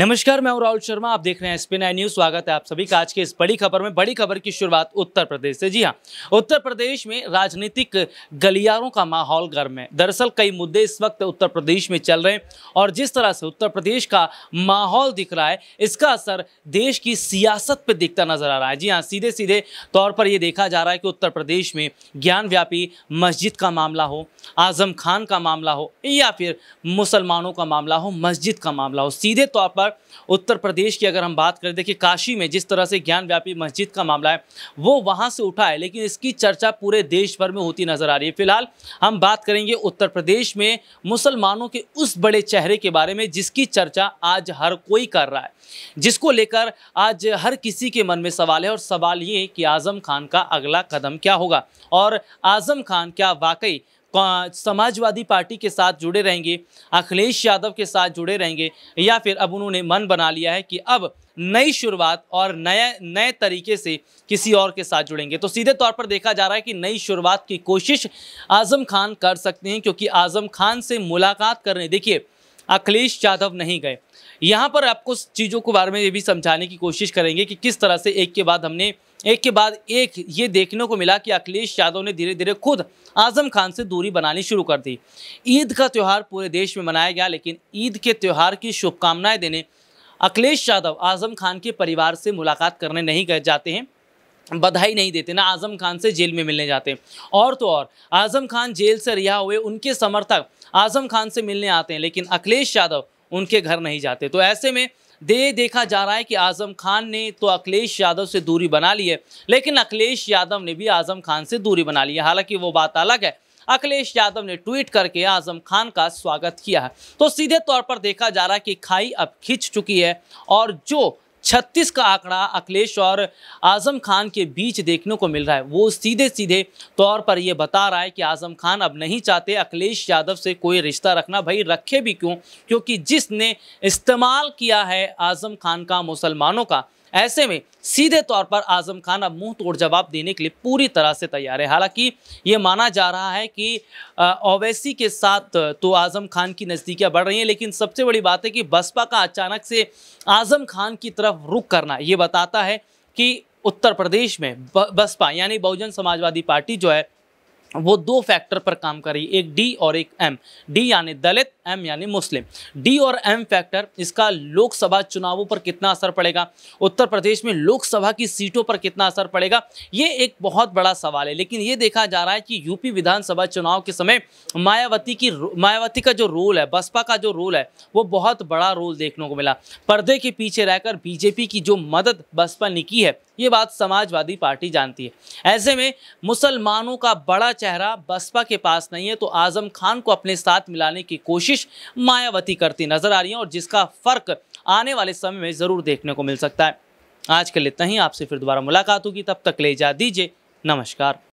नमस्कार मैं राहुल शर्मा आप देख रहे हैं एसपी नाइन न्यूज स्वागत है आप सभी का आज के इस बड़ी खबर में बड़ी खबर की शुरुआत उत्तर प्रदेश से जी हाँ उत्तर प्रदेश में राजनीतिक गलियारों का माहौल गर्म है दरअसल कई मुद्दे इस वक्त उत्तर प्रदेश में चल रहे हैं और जिस तरह से उत्तर प्रदेश का माहौल दिख रहा है इसका असर देश की सियासत पर दिखता नजर आ रहा है जी हाँ सीधे सीधे तौर पर यह देखा जा रहा है कि उत्तर प्रदेश में ज्ञानव्यापी मस्जिद का मामला हो आजम खान का मामला हो या फिर मुसलमानों का मामला हो मस्जिद का मामला हो सीधे तौर पर पर उत्तर प्रदेश की अगर हम बात करें देखिए काशी में जिस तरह से ज्ञान व्यापी मस्जिद का मामला है वो वहाँ से उठा है लेकिन इसकी चर्चा पूरे देश भर में होती नज़र आ रही है फिलहाल हम बात करेंगे उत्तर प्रदेश में मुसलमानों के उस बड़े चेहरे के बारे में जिसकी चर्चा आज हर कोई कर रहा है जिसको लेकर आज हर किसी के मन में सवाल है और सवाल ये कि आज़म खान का अगला कदम क्या होगा और आज़म खान क्या वाकई समाजवादी पार्टी के साथ जुड़े रहेंगे अखिलेश यादव के साथ जुड़े रहेंगे या फिर अब उन्होंने मन बना लिया है कि अब नई शुरुआत और नए नए तरीके से किसी और के साथ जुड़ेंगे तो सीधे तौर पर देखा जा रहा है कि नई शुरुआत की कोशिश आज़म खान कर सकते हैं क्योंकि आज़म खान से मुलाकात करने देखिए अखिलेश यादव नहीं गए यहाँ पर आपको चीज़ों के बारे में ये भी समझाने की कोशिश करेंगे कि किस तरह से एक के बाद हमने एक के बाद एक ये देखने को मिला कि अखिलेश यादव ने धीरे धीरे खुद आजम खान से दूरी बनानी शुरू कर दी ईद का त्यौहार पूरे देश में मनाया गया लेकिन ईद के त्यौहार की शुभकामनाएं देने अखिलेश यादव आजम खान के परिवार से मुलाकात करने नहीं गए जाते हैं बधाई नहीं देते ना आज़म खान से जेल में मिलने जाते और तो और आज़म खान जेल से रिहा हुए उनके समर्थक आज़म खान से मिलने आते हैं लेकिन अखिलेश यादव उनके घर नहीं जाते तो ऐसे में दे देखा जा रहा है कि आज़म खान ने तो अखिलेश यादव से दूरी बना ली है लेकिन अखिलेश यादव ने भी आज़म खान से दूरी बना ली है हालांकि वो बात अलग है अखिलेश यादव ने ट्वीट करके आजम खान का स्वागत किया है तो सीधे तौर पर देखा जा रहा है कि खाई अब खिंच चुकी है और जो छत्तीस का आंकड़ा अखिलेश और आज़म खान के बीच देखने को मिल रहा है वो सीधे सीधे तौर पर यह बता रहा है कि आज़म खान अब नहीं चाहते अखिलेश यादव से कोई रिश्ता रखना भाई रखे भी क्यों क्योंकि जिसने इस्तेमाल किया है आज़म खान का मुसलमानों का ऐसे में सीधे तौर पर आजम खान अब मुंह तोड़ जवाब देने के लिए पूरी तरह से तैयार है हालांकि ये माना जा रहा है कि ओवैसी के साथ तो आजम खान की नज़दीकियां बढ़ रही हैं लेकिन सबसे बड़ी बात है कि बसपा का अचानक से आजम खान की तरफ रुख करना ये बताता है कि उत्तर प्रदेश में बसपा यानी बहुजन समाजवादी पार्टी जो है वो दो फैक्टर पर काम कर रही एक डी और एक एम डी यानी दलित एम यानी मुस्लिम डी और एम फैक्टर इसका लोकसभा चुनावों पर कितना असर पड़ेगा उत्तर प्रदेश में लोकसभा की सीटों पर कितना असर पड़ेगा ये एक बहुत बड़ा सवाल है लेकिन ये देखा जा रहा है कि यूपी विधानसभा चुनाव के समय मायावती की मायावती का जो रोल है बसपा का जो रोल है वो बहुत बड़ा रोल देखने को मिला पर्दे के पीछे रहकर बीजेपी की जो मदद बसपा ने की है ये बात समाजवादी पार्टी जानती है ऐसे में मुसलमानों का बड़ा चेहरा बसपा के पास नहीं है तो आजम खान को अपने साथ मिलाने की कोशिश कोशिश मायावती करती नजर आ रही हैं और जिसका फर्क आने वाले समय में ज़रूर देखने को मिल सकता है आज के लिए इतना ही आपसे फिर दोबारा मुलाकात होगी तब तक ले जा दीजिए नमस्कार